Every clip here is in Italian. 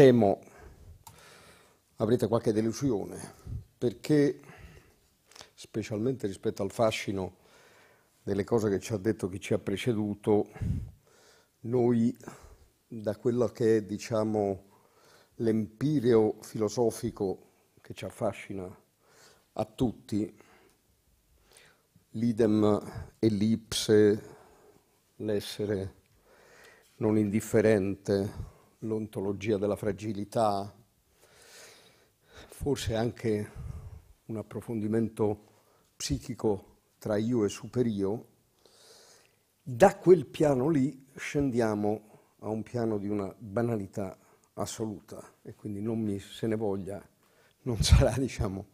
temo avrete qualche delusione, perché specialmente rispetto al fascino delle cose che ci ha detto chi ci ha preceduto, noi da quello che è, diciamo, l'empireo filosofico che ci affascina a tutti, l'idem ellipse, l'essere non indifferente, l'ontologia della fragilità, forse anche un approfondimento psichico tra io e superio, da quel piano lì scendiamo a un piano di una banalità assoluta e quindi non mi se ne voglia, non sarà, diciamo,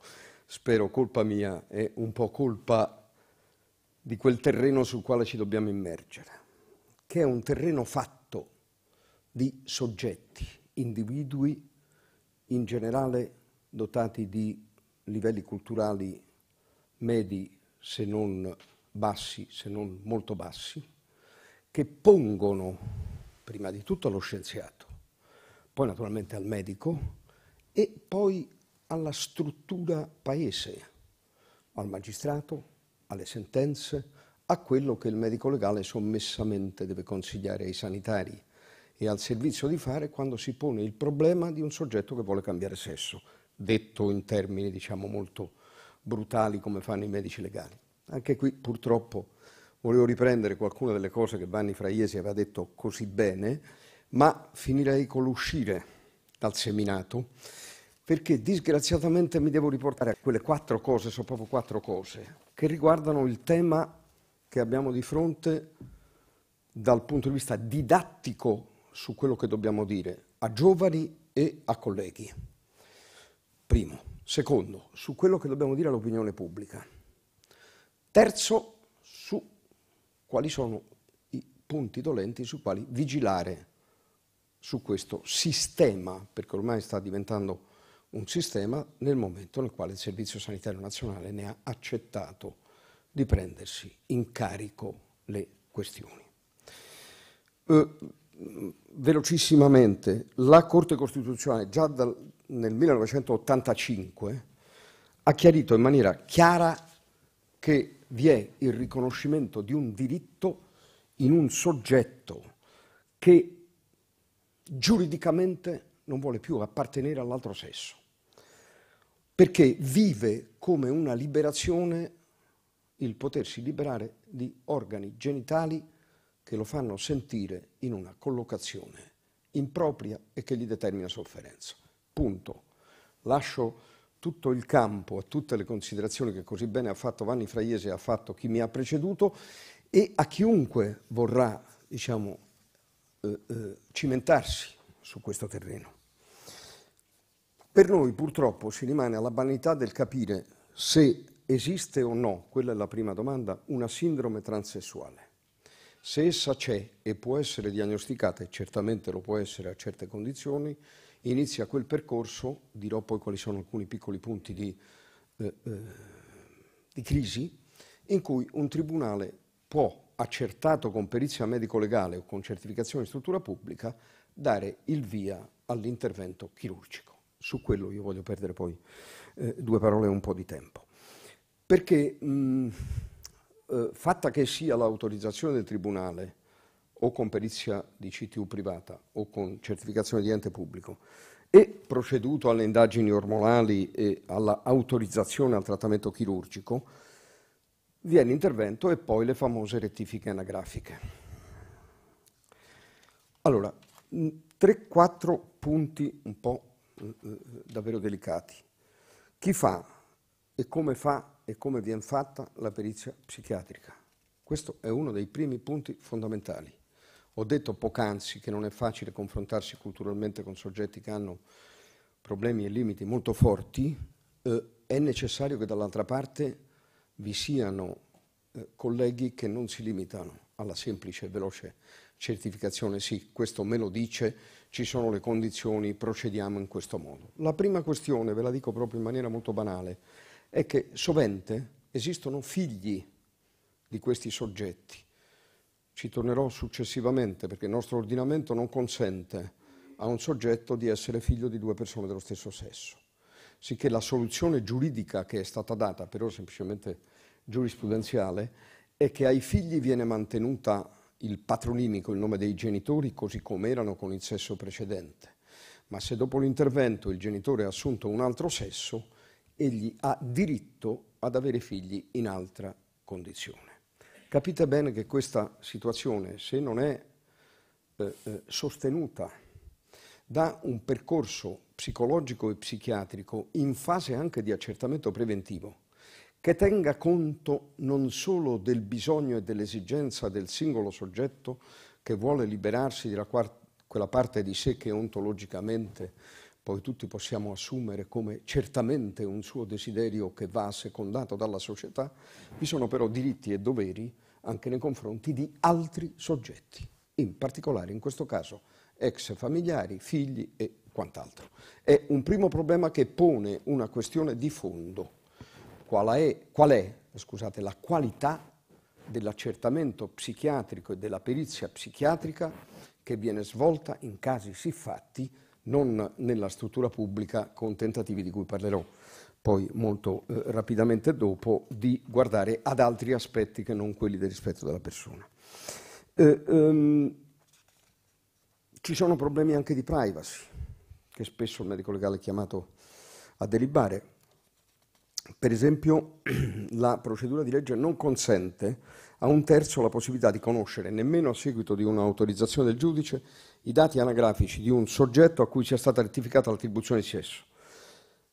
spero colpa mia, è un po' colpa di quel terreno sul quale ci dobbiamo immergere, che è un terreno fatto di soggetti, individui in generale dotati di livelli culturali medi se non bassi, se non molto bassi, che pongono prima di tutto allo scienziato, poi naturalmente al medico e poi alla struttura paese, al magistrato, alle sentenze, a quello che il medico legale sommessamente deve consigliare ai sanitari e al servizio di fare quando si pone il problema di un soggetto che vuole cambiare sesso, detto in termini diciamo molto brutali come fanno i medici legali. Anche qui purtroppo volevo riprendere qualcuna delle cose che Vanni Fraiesi aveva detto così bene, ma finirei con l'uscire dal seminato, perché disgraziatamente mi devo riportare a quelle quattro cose, sono proprio quattro cose, che riguardano il tema che abbiamo di fronte dal punto di vista didattico su quello che dobbiamo dire a giovani e a colleghi. Primo. Secondo, su quello che dobbiamo dire all'opinione pubblica. Terzo, su quali sono i punti dolenti sui quali vigilare su questo sistema, perché ormai sta diventando un sistema nel momento nel quale il Servizio Sanitario Nazionale ne ha accettato di prendersi in carico le questioni. Eh, velocissimamente, la Corte Costituzionale già dal, nel 1985 ha chiarito in maniera chiara che vi è il riconoscimento di un diritto in un soggetto che giuridicamente non vuole più appartenere all'altro sesso, perché vive come una liberazione il potersi liberare di organi genitali che lo fanno sentire in una collocazione impropria e che gli determina sofferenza. Punto. Lascio tutto il campo a tutte le considerazioni che così bene ha fatto Vanni Fraiese e ha fatto chi mi ha preceduto e a chiunque vorrà diciamo, eh, eh, cimentarsi su questo terreno. Per noi purtroppo si rimane alla banalità del capire se esiste o no, quella è la prima domanda, una sindrome transessuale. Se essa c'è e può essere diagnosticata, e certamente lo può essere a certe condizioni, inizia quel percorso, dirò poi quali sono alcuni piccoli punti di, eh, eh, di crisi, in cui un tribunale può, accertato con perizia medico-legale o con certificazione di struttura pubblica, dare il via all'intervento chirurgico. Su quello io voglio perdere poi eh, due parole e un po' di tempo. Perché... Mh, eh, fatta che sia l'autorizzazione del Tribunale o con perizia di CTU privata o con certificazione di ente pubblico e proceduto alle indagini ormonali e all'autorizzazione al trattamento chirurgico, viene intervento e poi le famose rettifiche anagrafiche. Allora, 3-4 punti un po' eh, eh, davvero delicati. Chi fa e come fa e come viene fatta la perizia psichiatrica. Questo è uno dei primi punti fondamentali. Ho detto poc'anzi che non è facile confrontarsi culturalmente con soggetti che hanno problemi e limiti molto forti, eh, è necessario che dall'altra parte vi siano eh, colleghi che non si limitano alla semplice e veloce certificazione, sì, questo me lo dice, ci sono le condizioni, procediamo in questo modo. La prima questione, ve la dico proprio in maniera molto banale, è che sovente esistono figli di questi soggetti. Ci tornerò successivamente perché il nostro ordinamento non consente a un soggetto di essere figlio di due persone dello stesso sesso. Sicché la soluzione giuridica che è stata data, però semplicemente giurisprudenziale, è che ai figli viene mantenuta il patronimico, il nome dei genitori, così come erano con il sesso precedente. Ma se dopo l'intervento il genitore ha assunto un altro sesso, egli ha diritto ad avere figli in altra condizione. Capite bene che questa situazione, se non è eh, eh, sostenuta da un percorso psicologico e psichiatrico in fase anche di accertamento preventivo, che tenga conto non solo del bisogno e dell'esigenza del singolo soggetto che vuole liberarsi di quella parte di sé che ontologicamente poi tutti possiamo assumere come certamente un suo desiderio che va assecondato dalla società, vi sono però diritti e doveri anche nei confronti di altri soggetti, in particolare in questo caso ex familiari, figli e quant'altro. È un primo problema che pone una questione di fondo, qual è, qual è scusate, la qualità dell'accertamento psichiatrico e della perizia psichiatrica che viene svolta in casi siffatti non nella struttura pubblica, con tentativi di cui parlerò poi molto eh, rapidamente dopo, di guardare ad altri aspetti che non quelli del rispetto della persona. Eh, ehm, ci sono problemi anche di privacy, che spesso il medico legale è chiamato a deribare. Per esempio, la procedura di legge non consente a un terzo la possibilità di conoscere, nemmeno a seguito di un'autorizzazione del giudice, i dati anagrafici di un soggetto a cui sia stata rettificata l'attribuzione di sesso,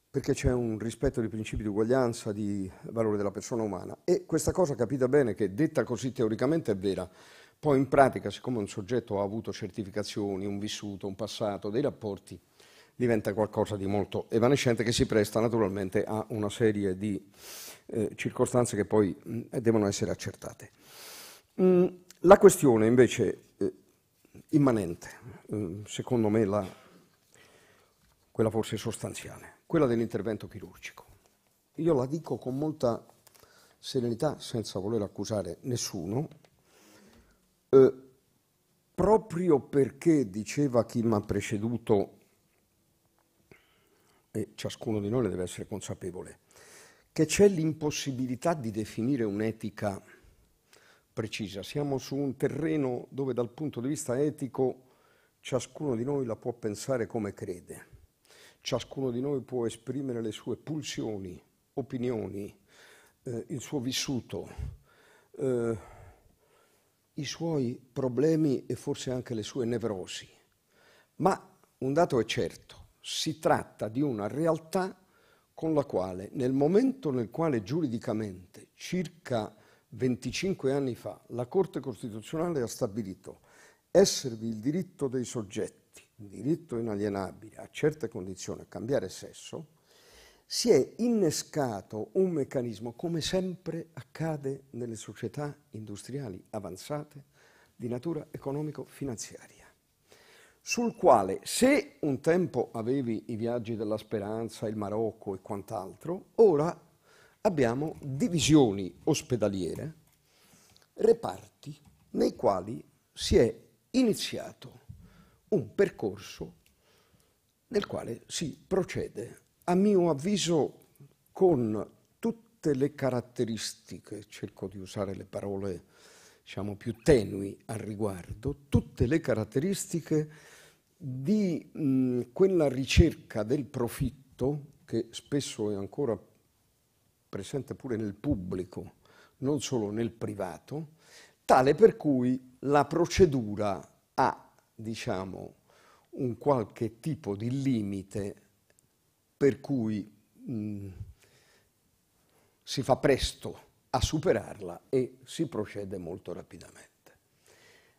perché c'è un rispetto dei principi di uguaglianza, di valore della persona umana. E questa cosa capita bene che detta così teoricamente è vera, poi in pratica, siccome un soggetto ha avuto certificazioni, un vissuto, un passato, dei rapporti, diventa qualcosa di molto evanescente che si presta naturalmente a una serie di eh, circostanze che poi mh, devono essere accertate. Mh, mm, la questione invece eh, immanente, eh, secondo me la, quella forse sostanziale, quella dell'intervento chirurgico. Io la dico con molta serenità, senza voler accusare nessuno, eh, proprio perché diceva chi mi ha preceduto e ciascuno di noi ne deve essere consapevole, che c'è l'impossibilità di definire un'etica precisa. Siamo su un terreno dove dal punto di vista etico ciascuno di noi la può pensare come crede, ciascuno di noi può esprimere le sue pulsioni, opinioni, eh, il suo vissuto, eh, i suoi problemi e forse anche le sue nevrosi. Ma un dato è certo, si tratta di una realtà con la quale nel momento nel quale giuridicamente circa 25 anni fa la Corte Costituzionale ha stabilito esservi il diritto dei soggetti, il diritto inalienabile a certe condizioni a cambiare sesso, si è innescato un meccanismo, come sempre accade nelle società industriali avanzate, di natura economico-finanziaria sul quale se un tempo avevi i viaggi della speranza, il Marocco e quant'altro, ora abbiamo divisioni ospedaliere, reparti nei quali si è iniziato un percorso nel quale si procede, a mio avviso, con tutte le caratteristiche, cerco di usare le parole diciamo, più tenui al riguardo, tutte le caratteristiche di mh, quella ricerca del profitto che spesso è ancora presente pure nel pubblico, non solo nel privato, tale per cui la procedura ha, diciamo, un qualche tipo di limite per cui mh, si fa presto a superarla e si procede molto rapidamente.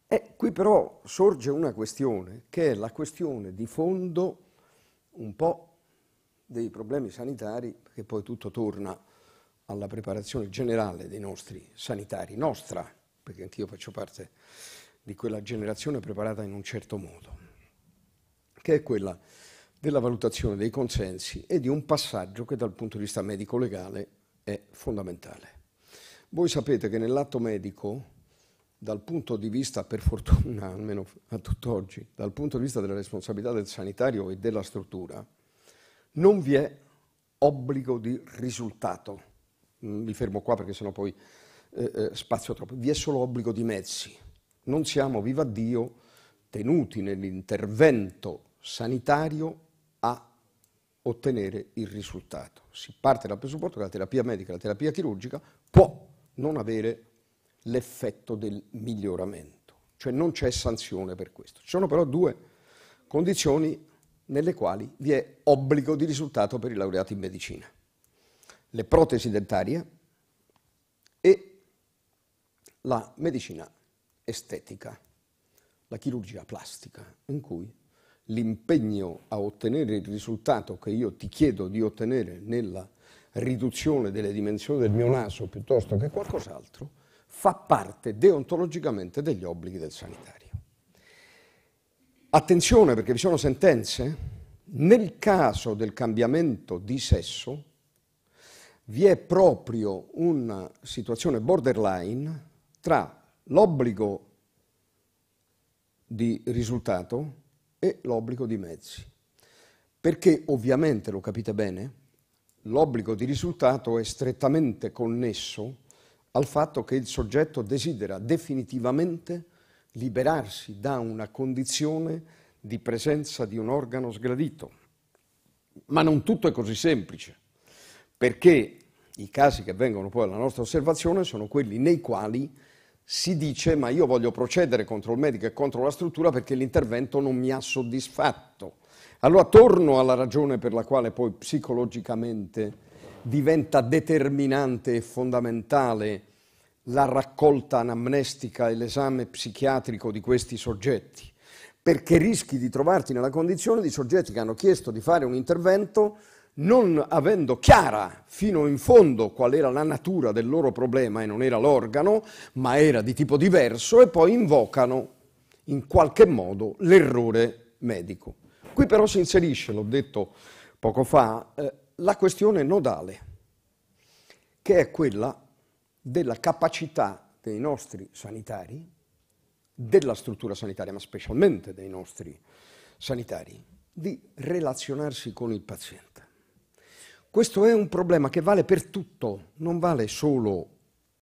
E eh, qui però sorge una questione, che è la questione di fondo un po' dei problemi sanitari, perché poi tutto torna alla preparazione generale dei nostri sanitari, nostra, perché anch'io faccio parte di quella generazione preparata in un certo modo, che è quella della valutazione dei consensi e di un passaggio che dal punto di vista medico-legale è fondamentale. Voi sapete che nell'atto medico dal punto di vista, per fortuna almeno a tutt'oggi, dal punto di vista della responsabilità del sanitario e della struttura, non vi è obbligo di risultato. Mm, mi fermo qua perché sennò poi eh, eh, spazio troppo. Vi è solo obbligo di mezzi. Non siamo, viva Dio, tenuti nell'intervento sanitario a ottenere il risultato. Si parte dal presupposto che la terapia medica, la terapia chirurgica può non avere l'effetto del miglioramento, cioè non c'è sanzione per questo. Ci sono però due condizioni nelle quali vi è obbligo di risultato per i laureati in medicina. Le protesi dentarie e la medicina estetica, la chirurgia plastica, in cui l'impegno a ottenere il risultato che io ti chiedo di ottenere nella riduzione delle dimensioni del mio naso piuttosto che qualcos'altro, fa parte deontologicamente degli obblighi del sanitario. Attenzione perché vi sono sentenze. Nel caso del cambiamento di sesso vi è proprio una situazione borderline tra l'obbligo di risultato e l'obbligo di mezzi. Perché ovviamente, lo capite bene, l'obbligo di risultato è strettamente connesso al fatto che il soggetto desidera definitivamente liberarsi da una condizione di presenza di un organo sgradito. Ma non tutto è così semplice, perché i casi che vengono poi alla nostra osservazione sono quelli nei quali si dice ma io voglio procedere contro il medico e contro la struttura perché l'intervento non mi ha soddisfatto. Allora torno alla ragione per la quale poi psicologicamente diventa determinante e fondamentale la raccolta anamnestica e l'esame psichiatrico di questi soggetti, perché rischi di trovarti nella condizione di soggetti che hanno chiesto di fare un intervento non avendo chiara fino in fondo qual era la natura del loro problema e non era l'organo, ma era di tipo diverso e poi invocano in qualche modo l'errore medico. Qui però si inserisce, l'ho detto poco fa, eh, la questione nodale, che è quella della capacità dei nostri sanitari, della struttura sanitaria, ma specialmente dei nostri sanitari, di relazionarsi con il paziente. Questo è un problema che vale per tutto, non vale solo